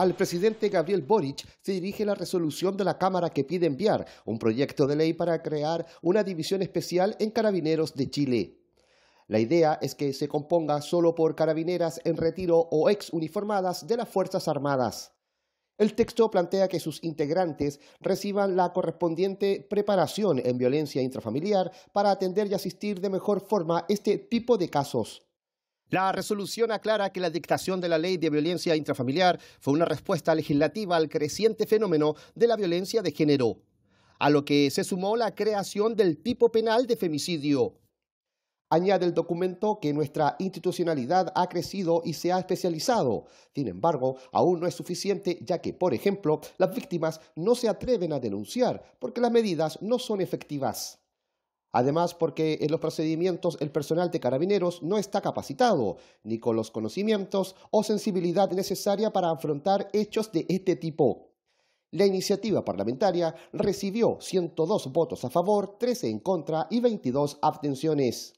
Al presidente Gabriel Boric se dirige la resolución de la Cámara que pide enviar un proyecto de ley para crear una división especial en Carabineros de Chile. La idea es que se componga solo por carabineras en retiro o ex uniformadas de las Fuerzas Armadas. El texto plantea que sus integrantes reciban la correspondiente preparación en violencia intrafamiliar para atender y asistir de mejor forma este tipo de casos. La resolución aclara que la dictación de la ley de violencia intrafamiliar fue una respuesta legislativa al creciente fenómeno de la violencia de género, a lo que se sumó la creación del tipo penal de femicidio. Añade el documento que nuestra institucionalidad ha crecido y se ha especializado. Sin embargo, aún no es suficiente ya que, por ejemplo, las víctimas no se atreven a denunciar porque las medidas no son efectivas. Además, porque en los procedimientos el personal de carabineros no está capacitado, ni con los conocimientos o sensibilidad necesaria para afrontar hechos de este tipo. La iniciativa parlamentaria recibió 102 votos a favor, 13 en contra y 22 abstenciones.